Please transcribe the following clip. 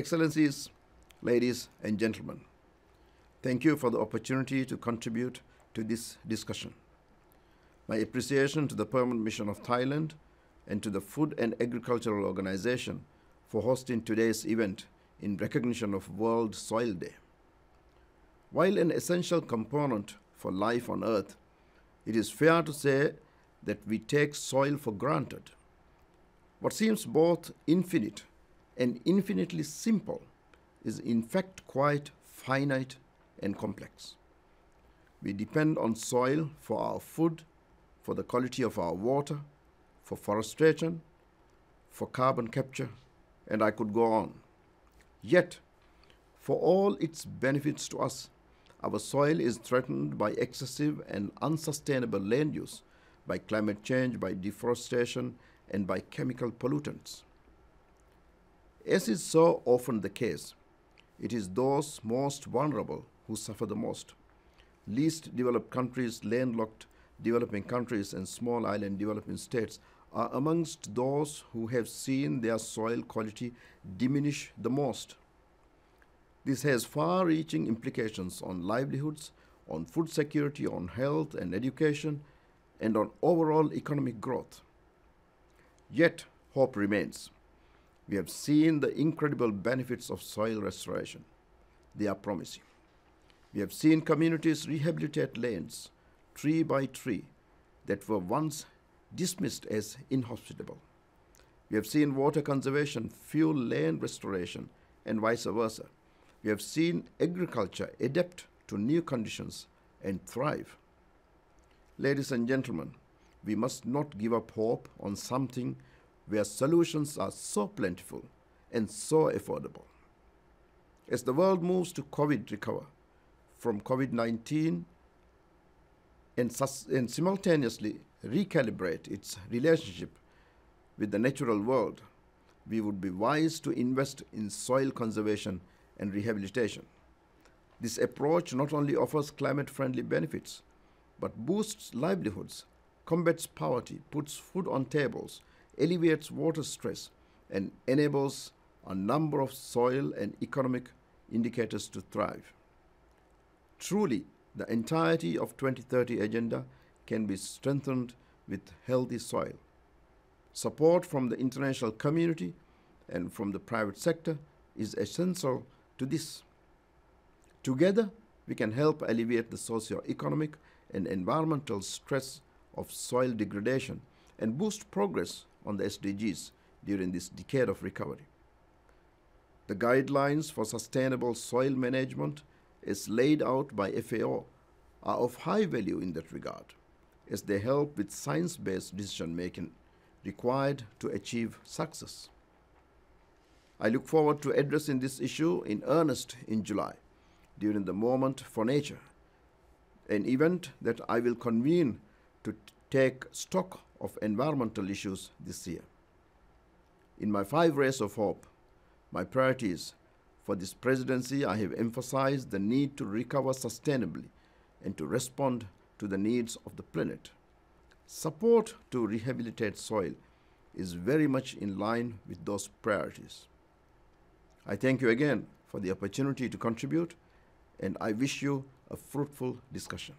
Excellencies, ladies and gentlemen, thank you for the opportunity to contribute to this discussion. My appreciation to the Permanent Mission of Thailand and to the Food and Agricultural Organization for hosting today's event in recognition of World Soil Day. While an essential component for life on Earth, it is fair to say that we take soil for granted. What seems both infinite and infinitely simple is in fact quite finite and complex. We depend on soil for our food, for the quality of our water, for forestation, for carbon capture, and I could go on. Yet, for all its benefits to us, our soil is threatened by excessive and unsustainable land use, by climate change, by deforestation, and by chemical pollutants. As is so often the case, it is those most vulnerable who suffer the most. Least developed countries, landlocked developing countries, and small island developing states are amongst those who have seen their soil quality diminish the most. This has far reaching implications on livelihoods, on food security, on health and education, and on overall economic growth. Yet, hope remains. We have seen the incredible benefits of soil restoration. They are promising. We have seen communities rehabilitate lands tree by tree that were once dismissed as inhospitable. We have seen water conservation fuel land restoration and vice versa. We have seen agriculture adapt to new conditions and thrive. Ladies and gentlemen, we must not give up hope on something where solutions are so plentiful and so affordable. As the world moves to COVID recover from COVID 19 and, and simultaneously recalibrate its relationship with the natural world, we would be wise to invest in soil conservation and rehabilitation. This approach not only offers climate friendly benefits, but boosts livelihoods, combats poverty, puts food on tables, alleviates water stress, and enables a number of soil and economic indicators to thrive. Truly, the entirety of 2030 agenda can be strengthened with healthy soil. Support from the international community and from the private sector is essential to this. Together, we can help alleviate the socio-economic and environmental stress of soil degradation and boost progress on the SDGs during this decade of recovery. The guidelines for sustainable soil management as laid out by FAO are of high value in that regard, as they help with science-based decision-making required to achieve success. I look forward to addressing this issue in earnest in July during the Moment for Nature, an event that I will convene to take stock of environmental issues this year. In my five rays of hope, my priorities for this presidency, I have emphasized the need to recover sustainably and to respond to the needs of the planet. Support to rehabilitate soil is very much in line with those priorities. I thank you again for the opportunity to contribute and I wish you a fruitful discussion.